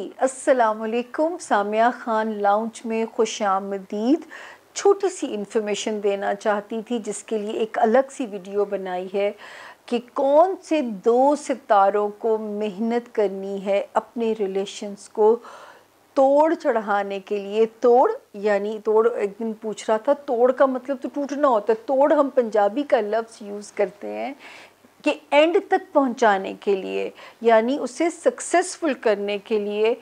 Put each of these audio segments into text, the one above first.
जी असलकुम सामिया ख़ान लाउंज में खुश आमदीद छोटी सी इन्फॉर्मेशन देना चाहती थी जिसके लिए एक अलग सी वीडियो बनाई है कि कौन से दो सितारों को मेहनत करनी है अपने रिलेशन्स को तोड़ चढ़ाने के लिए तोड़ यानी तोड़ एक दिन पूछ रहा था तोड़ का मतलब तो टूटना होता है तोड़ हम पंजाबी का लफ्ज़ यूज़ करते हैं कि एंड तक पहुंचाने के लिए यानी उसे सक्सेसफुल करने के लिए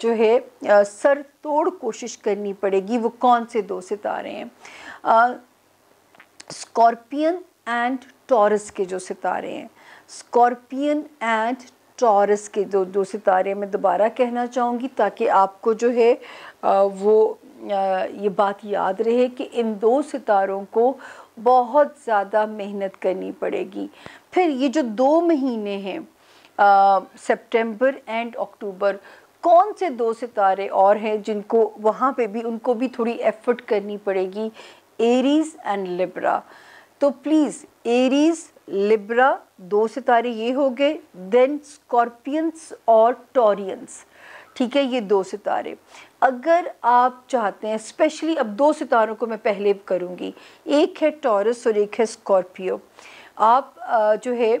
जो है सर तोड़ कोशिश करनी पड़ेगी वो कौन से दो सितारे हैं स्कॉर्पियन एंड टॉरस के जो सितारे हैं स्कॉर्पियन एंड टॉरस के दो दो सितारे मैं दोबारा कहना चाहूँगी ताकि आपको जो है वो ये बात याद रहे कि इन दो सितारों को बहुत ज़्यादा मेहनत करनी पड़ेगी फिर ये जो दो महीने हैं सितंबर एंड अक्टूबर कौन से दो सितारे और हैं जिनको वहाँ पे भी उनको भी थोड़ी एफर्ट करनी पड़ेगी एरीज एंड लिब्रा तो प्लीज़ एरीज लिब्रा दो सितारे ये हो गए देन स्कॉर्पियंस और टॉरियंस ठीक है ये दो सितारे अगर आप चाहते हैं स्पेशली अब दो सितारों को मैं पहले करूँगी एक है टॉरस और एक है स्कॉर्पियो आप जो है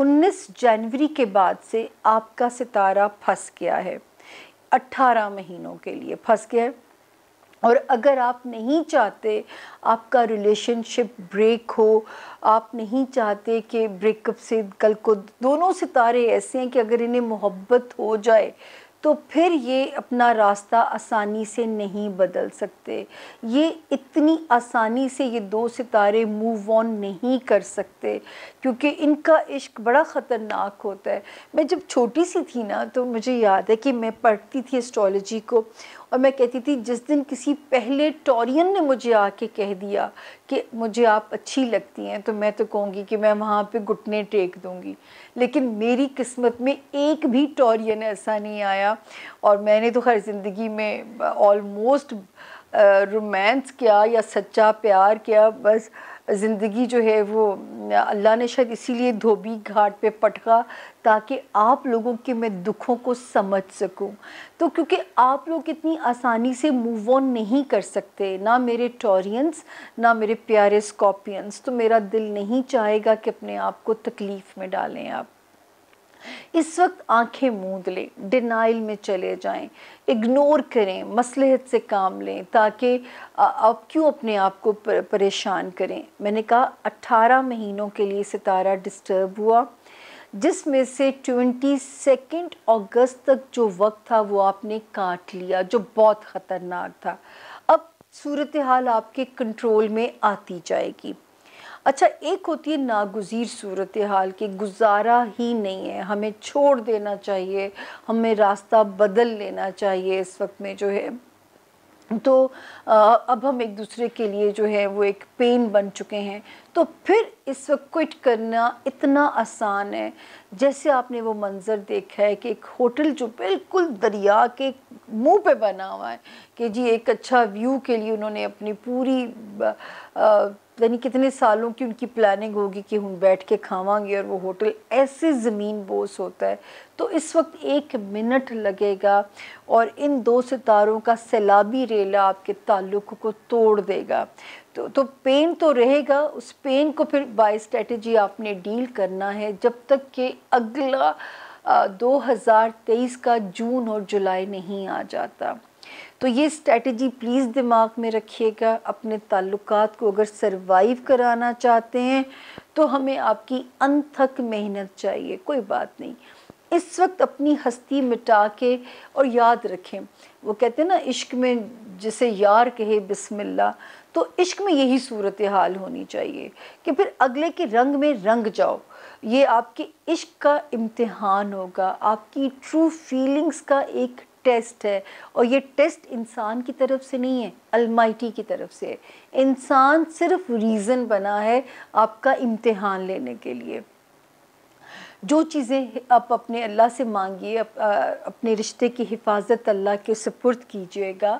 उन्नीस जनवरी के बाद से आपका सितारा फंस गया है अट्ठारह महीनों के लिए फंस गया है और अगर आप नहीं चाहते आपका रिलेशनशिप ब्रेक हो आप नहीं चाहते कि ब्रेकअप से कल को दोनों सितारे ऐसे हैं कि अगर इन्हें मोहब्बत हो जाए तो फिर ये अपना रास्ता आसानी से नहीं बदल सकते ये इतनी आसानी से ये दो सितारे मूव ऑन नहीं कर सकते क्योंकि इनका इश्क बड़ा ख़तरनाक होता है मैं जब छोटी सी थी ना तो मुझे याद है कि मैं पढ़ती थी एस्ट्रोलॉजी को और मैं कहती थी जिस दिन किसी पहले टोरियन ने मुझे आके कह दिया कि मुझे आप अच्छी लगती हैं तो मैं तो कहूँगी कि मैं वहाँ पे घुटने टेक दूँगी लेकिन मेरी किस्मत में एक भी टोरियन ऐसा नहीं आया और मैंने तो हर ज़िंदगी में ऑलमोस्ट रोमांस किया या सच्चा प्यार किया बस ज़िंदगी जो है वो अल्लाह ने शायद इसीलिए धोबी घाट पे पटका ताकि आप लोगों के मैं दुखों को समझ सकूं तो क्योंकि आप लोग इतनी आसानी से मूव ऑन नहीं कर सकते ना मेरे टॉरियंस ना मेरे प्यारे स्कॉपियंस तो मेरा दिल नहीं चाहेगा कि अपने आप को तकलीफ़ में डालें आप इस वक्त आंखें मूंद लें डिनाइल में चले जाएं इग्नोर करें मसलहत से काम लें ताकि आप क्यों अपने आप को परेशान करें मैंने कहा अट्ठारह महीनों के लिए सितारा डिस्टर्ब हुआ जिसमें से ट्वेंटी सेकेंड अगस्त तक जो वक्त था वो आपने काट लिया जो बहुत ख़तरनाक था अब सूरत हाल आपके कंट्रोल में आती जाएगी अच्छा एक होती है नागुजीर सूरत हाल की गुजारा ही नहीं है हमें छोड़ देना चाहिए हमें रास्ता बदल लेना चाहिए इस वक्त में जो है तो अब हम एक दूसरे के लिए जो है वो एक पेन बन चुके हैं तो फिर इस वक्त क्विट करना इतना आसान है जैसे आपने वो मंज़र देखा है कि एक होटल जो बिल्कुल दरिया के मुंह पे बना हुआ है कि जी एक अच्छा व्यू के लिए उन्होंने अपनी पूरी यानी कितने सालों की उनकी प्लानिंग होगी कि हम बैठ के खावांगे और वो होटल ऐसे ज़मीन बोस होता है तो इस वक्त एक मिनट लगेगा और इन दो सितारों का सैलाबी रेला आपके ताल्लुक को तोड़ देगा तो तो पेन तो रहेगा उस पेन को फिर बाय स्ट्रेटजी आपने डील करना है जब तक कि अगला आ, 2023 का जून और जुलाई नहीं आ जाता तो ये स्ट्रेटजी प्लीज़ दिमाग में रखिएगा अपने ताल्लुक को अगर सरवाइव कराना चाहते हैं तो हमें आपकी अनथक मेहनत चाहिए कोई बात नहीं इस वक्त अपनी हस्ती मिटा के और याद रखें वो कहते हैं ना इश्क में जिसे यार कहे बिस्मिल्लाह तो इश्क में यही सूरत हाल होनी चाहिए कि फिर अगले के रंग में रंग जाओ ये आपके इश्क का इम्तिहान होगा आपकी ट्रू फीलिंग्स का एक टेस्ट है और ये टेस्ट इंसान की तरफ से नहीं है अलमाइटी की तरफ से है इंसान सिर्फ रीज़न बना है आपका इम्तिहान लेने के लिए जो चीज़ें आप अपने अल्लाह से मांगिए अप, अपने रिश्ते की हिफाजत अल्लाह के सपुर्द कीजिएगा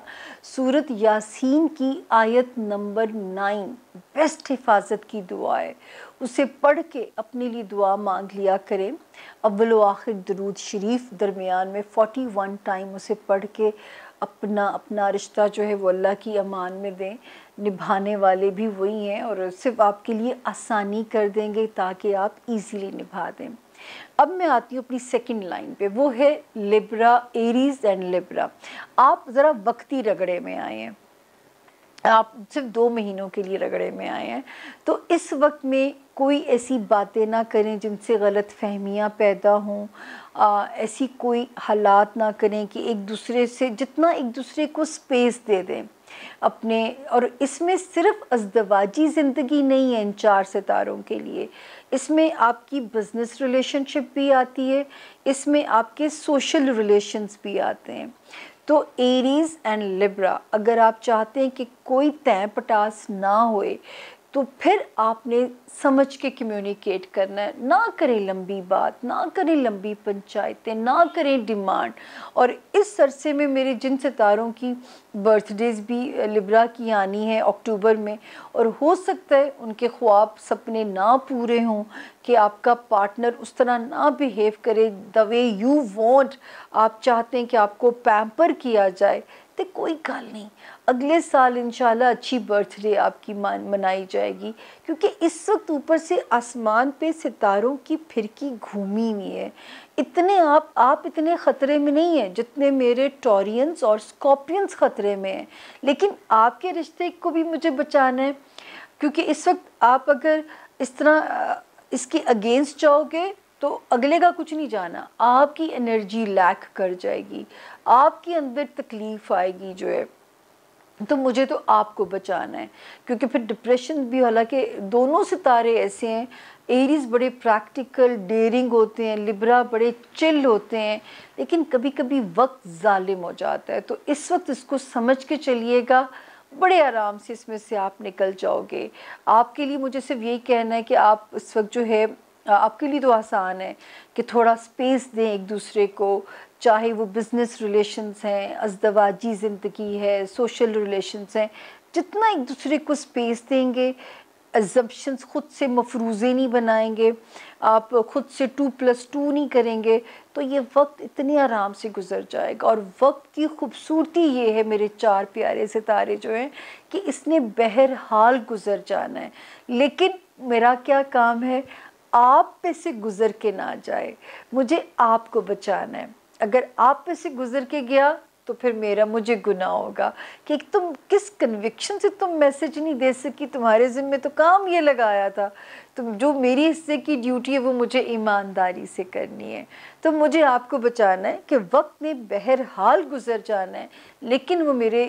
सूरत यासीन की आयत नंबर नाइन बेस्ट हिफाजत की दुआ है उसे पढ़ के अपने लिए दुआ मांग लिया करें अव्वल आखिर दरूद शरीफ दरमियान में फ़ोटी वन टाइम उसे पढ़ के अपना अपना रिश्ता जो है वो अल्लाह की अमान में दें निभाने वाले भी वही हैं और सिर्फ आपके लिए आसानी कर देंगे ताकि आप इजीली निभा दें अब मैं आती हूँ अपनी सेकंड लाइन पे वो है लिब्रा एरीज एंड लिब्रा आप ज़रा वक्ती रगड़े में आए हैं आप सिर्फ दो महीनों के लिए रगड़े में आए हैं तो इस वक्त में कोई ऐसी बातें ना करें जिनसे गलत फहमियाँ पैदा हों ऐसी कोई हालात ना करें कि एक दूसरे से जितना एक दूसरे को स्पेस दे दें अपने और इसमें सिर्फ अजदवाजी ज़िंदगी नहीं है इन चार सितारों के लिए इसमें आपकी बिज़नेस रिलेशनशिप भी आती है इसमें आपके सोशल रिलेशंस भी आते हैं तो एरीज एंड लिब्रा अगर आप चाहते हैं कि कोई तय पटास ना होए तो फिर आपने समझ के कम्युनिकेट करना है ना करें लंबी बात ना करें लंबी पंचायतें ना करें डिमांड और इस अरसे में मेरे जिन सितारों की बर्थडेज भी लिब्रा की आनी है अक्टूबर में और हो सकता है उनके ख्वाब सपने ना पूरे हों कि आपका पार्टनर उस तरह ना बिहेव करे द वे यू वॉन्ट आप चाहते हैं कि आपको पैम्पर किया जाए तो कोई गल नहीं अगले साल इंशाल्लाह अच्छी बर्थडे आपकी मान मनाई जाएगी क्योंकि इस वक्त ऊपर से आसमान पे सितारों की फिरकी घूमी हुई है इतने आप आप इतने ख़तरे में नहीं हैं जितने मेरे टॉरियंस और स्कॉर्पियंस ख़तरे में हैं लेकिन आपके रिश्ते को भी मुझे बचाना है क्योंकि इस वक्त आप अगर इस तरह इसके अगेंस्ट जाओगे तो अगले का कुछ नहीं जाना आपकी एनर्जी लैक कर जाएगी आपके अंदर तकलीफ़ आएगी जो है तो मुझे तो आपको बचाना है क्योंकि फिर डिप्रेशन भी हालांकि दोनों सितारे ऐसे हैं एरीज बड़े प्रैक्टिकल डेयरिंग होते हैं लिब्रा बड़े चिल होते हैं लेकिन कभी कभी वक्त ालिम हो जाता है तो इस वक्त इसको समझ के चलिएगा बड़े आराम से इसमें से आप निकल जाओगे आपके लिए मुझे सिर्फ यही कहना है कि आप इस वक्त जो है आपके लिए तो आसान है कि थोड़ा स्पेस दें एक दूसरे को चाहे वो बिज़नेस रिलेशंस हैं अजदवाजी ज़िंदगी है सोशल रिलेशंस हैं जितना एक दूसरे को स्पेस देंगे एजम्पन्स ख़ुद से मफरूज़े नहीं बनाएंगे आप ख़ुद से टू प्लस टू नहीं करेंगे तो ये वक्त इतने आराम से गुजर जाएगा और वक्त की खूबसूरती ये है मेरे चार प्यारे सितारे जो हैं कि इसने बहरहाल गुजर जाना है लेकिन मेरा क्या काम है आप पे से गुजर के ना जाए मुझे आपको बचाना है अगर आप पे से गुजर के गया तो फिर मेरा मुझे गुनाह होगा कि तुम किस कन्विक्शन से तुम मैसेज नहीं दे सकी तुम्हारे ज़िम्मे तो काम ये लगाया था तुम जो मेरी हिस्से की ड्यूटी है वो मुझे ईमानदारी से करनी है तो मुझे आपको बचाना है कि वक्त ने बहरहाल गुजर जाना है लेकिन वो मेरे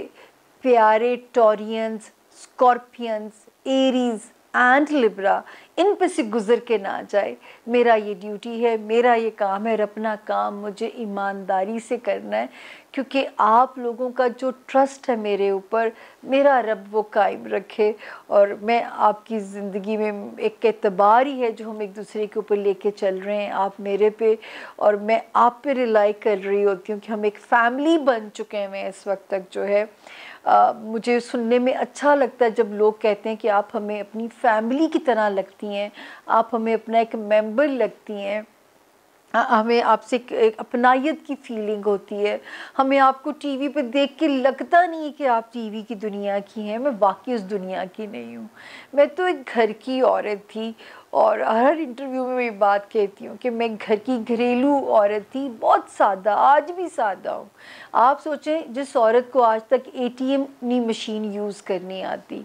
प्यारे Taureans Scorpians Aries and Libra इन पे से गुजर के ना जाए मेरा ये ड्यूटी है मेरा ये काम है और अपना काम मुझे ईमानदारी से करना है क्योंकि आप लोगों का जो ट्रस्ट है मेरे ऊपर मेरा रब वो कायम रखे और मैं आपकी ज़िंदगी में एक एतबार ही है जो हम एक दूसरे के ऊपर लेके चल रहे हैं आप मेरे पे और मैं आप पे रिलाई कर रही होती हूँ कि हम एक फैमिली बन चुके हैं इस वक्त तक जो है आ, मुझे सुनने में अच्छा लगता है जब लोग कहते हैं कि आप हमें अपनी फैमिली की तरह लगती हैं आप हमें अपना एक मेंबर लगती हैं हमें आपसे एक अपनायत की फीलिंग होती है हमें आपको टीवी पे देख के लगता नहीं कि आप टीवी की दुनिया की हैं मैं वाकई उस दुनिया की नहीं हूँ मैं तो एक घर की औरत थी और हर इंटरव्यू में मैं बात कहती हूँ कि मैं घर की घरेलू औरत थी बहुत सादा आज भी सादा हूँ आप सोचें जिस औरत को आज तक ए नी मशीन यूज़ करनी आती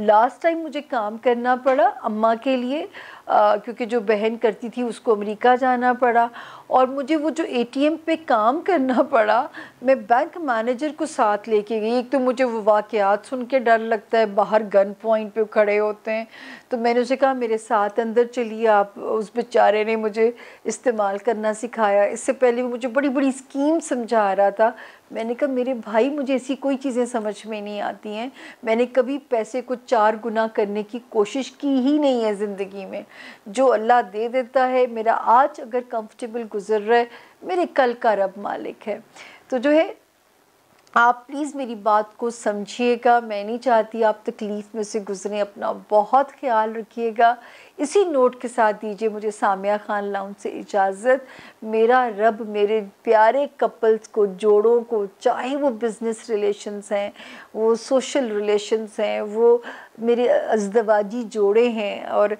लास्ट टाइम मुझे काम करना पड़ा अम्मा के लिए आ, क्योंकि जो बहन करती थी उसको अमेरिका जाना पड़ा और मुझे वो जो एटीएम पे काम करना पड़ा मैं बैंक मैनेजर को साथ लेके गई एक तो मुझे वो वाक़ात सुन के डर लगता है बाहर गन पॉइंट पे खड़े होते हैं तो मैंने उसे कहा मेरे साथ अंदर चलिए आप उस बेचारे ने मुझे इस्तेमाल करना सिखाया इससे पहले वो मुझे बड़ी बड़ी स्कीम समझा रहा था मैंने कहा मेरे भाई मुझे ऐसी कोई चीज़ें समझ में नहीं आती हैं मैंने कभी पैसे को चार गुना करने की कोशिश की ही नहीं है ज़िंदगी में जो अल्लाह दे देता है मेरा आज अगर कंफर्टेबल गुजर रहा है मेरे कल का रब मालिक है तो जो है आप प्लीज़ मेरी बात को समझिएगा मैं नहीं चाहती आप तकलीफ़ में से गुजरें अपना बहुत ख्याल रखिएगा इसी नोट के साथ दीजिए मुझे सामिया खान लाउन से इजाज़त मेरा रब मेरे प्यारे कपल्स को जोड़ों को चाहे वो बिज़नेस रिलेशंस हैं वो सोशल रिलेशंस हैं वो मेरे अजदवाजी जोड़े हैं और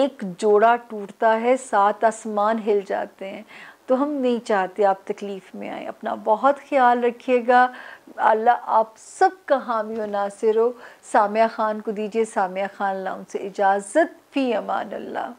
एक जोड़ा टूटता है सात आसमान हिल जाते हैं तो हम नहीं चाहते आप तकलीफ़ में आए अपना बहुत ख्याल रखिएगा अल्लाह आप सब का हामी नासिर हो सामिया ख़ान को दीजिए सामिया ख़ान लाउन से इजाज़त फ़ी अमान अल्लाह